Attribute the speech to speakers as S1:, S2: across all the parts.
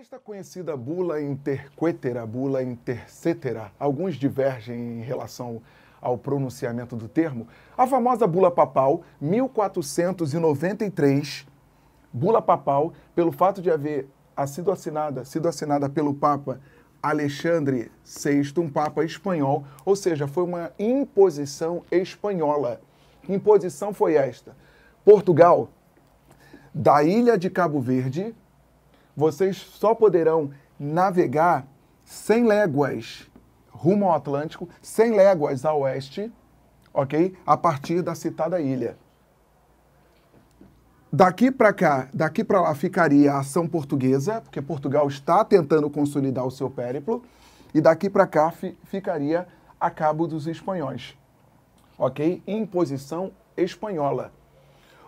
S1: Esta conhecida bula interquetera, bula intercetera, alguns divergem em relação ao pronunciamento do termo, a famosa bula papal 1493, bula papal, pelo fato de haver sido assinada, sido assinada pelo Papa Alexandre VI, um papa espanhol, ou seja, foi uma imposição espanhola. Que imposição foi esta? Portugal, da ilha de Cabo Verde, vocês só poderão navegar 100 léguas rumo ao Atlântico, 100 léguas a oeste, ok? A partir da citada ilha. Daqui para cá, daqui para lá ficaria a ação portuguesa, porque Portugal está tentando consolidar o seu périplo, e daqui para cá fi, ficaria a cabo dos espanhóis, ok? Imposição espanhola.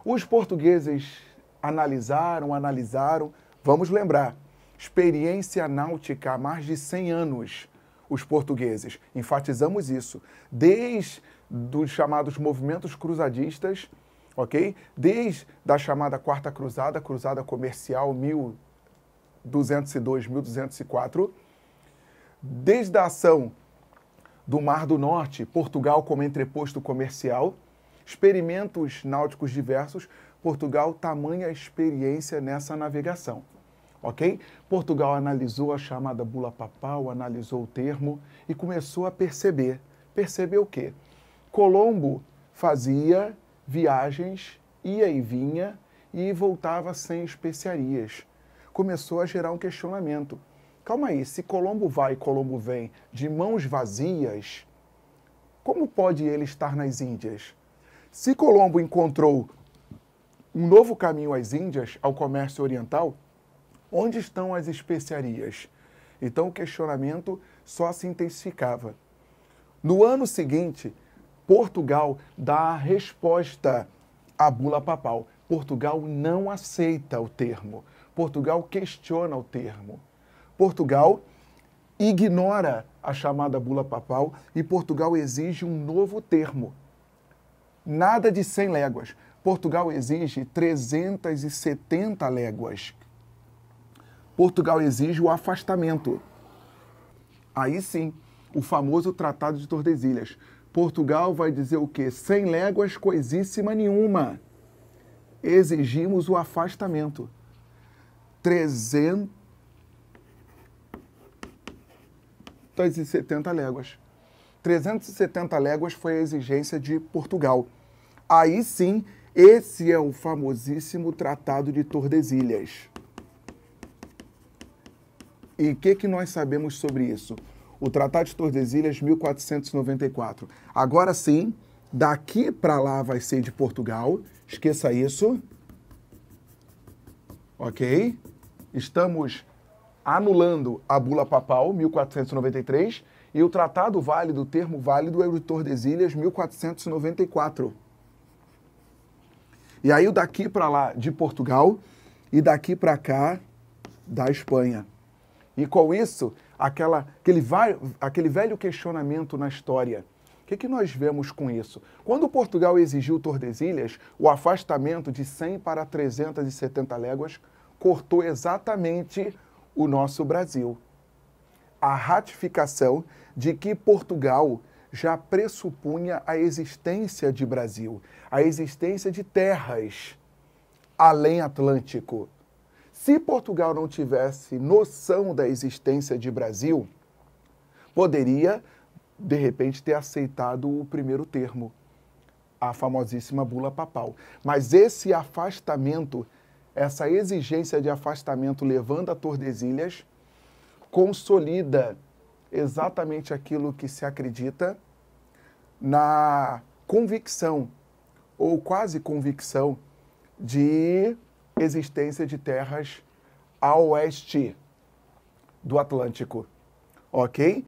S1: Os portugueses analisaram, analisaram, Vamos lembrar, experiência náutica há mais de 100 anos, os portugueses. Enfatizamos isso. Desde os chamados movimentos cruzadistas, ok? Desde da chamada Quarta Cruzada, Cruzada Comercial 1202, 1204, desde a ação do Mar do Norte, Portugal como entreposto comercial, experimentos náuticos diversos, Portugal tamanha experiência nessa navegação. Ok? Portugal analisou a chamada bula papal, analisou o termo e começou a perceber. Percebeu o quê? Colombo fazia viagens, ia e vinha e voltava sem especiarias. Começou a gerar um questionamento. Calma aí, se Colombo vai e Colombo vem de mãos vazias, como pode ele estar nas Índias? Se Colombo encontrou um novo caminho às Índias, ao comércio oriental? Onde estão as especiarias? Então o questionamento só se intensificava. No ano seguinte, Portugal dá a resposta à bula papal. Portugal não aceita o termo. Portugal questiona o termo. Portugal ignora a chamada bula papal e Portugal exige um novo termo. Nada de 100 léguas. Portugal exige 370 léguas. Portugal exige o afastamento. Aí sim, o famoso Tratado de Tordesilhas. Portugal vai dizer o quê? Sem léguas, coisíssima nenhuma. Exigimos o afastamento. 370 léguas. 370 léguas foi a exigência de Portugal. Aí sim, esse é o famosíssimo Tratado de Tordesilhas. E o que, que nós sabemos sobre isso? O Tratado de Tordesilhas, 1494. Agora sim, daqui para lá vai ser de Portugal. Esqueça isso. Ok? Estamos anulando a bula papal, 1493, e o tratado válido, o termo válido é o de Tordesilhas, 1494. E aí o daqui para lá de Portugal e daqui para cá da Espanha. E com isso, aquela, aquele, aquele velho questionamento na história. O que, que nós vemos com isso? Quando Portugal exigiu Tordesilhas, o afastamento de 100 para 370 léguas cortou exatamente o nosso Brasil. A ratificação de que Portugal já pressupunha a existência de Brasil, a existência de terras além Atlântico. Se Portugal não tivesse noção da existência de Brasil, poderia, de repente, ter aceitado o primeiro termo, a famosíssima bula papal. Mas esse afastamento, essa exigência de afastamento levando a Tordesilhas, consolida exatamente aquilo que se acredita, na convicção, ou quase convicção, de existência de terras a oeste do Atlântico. Ok?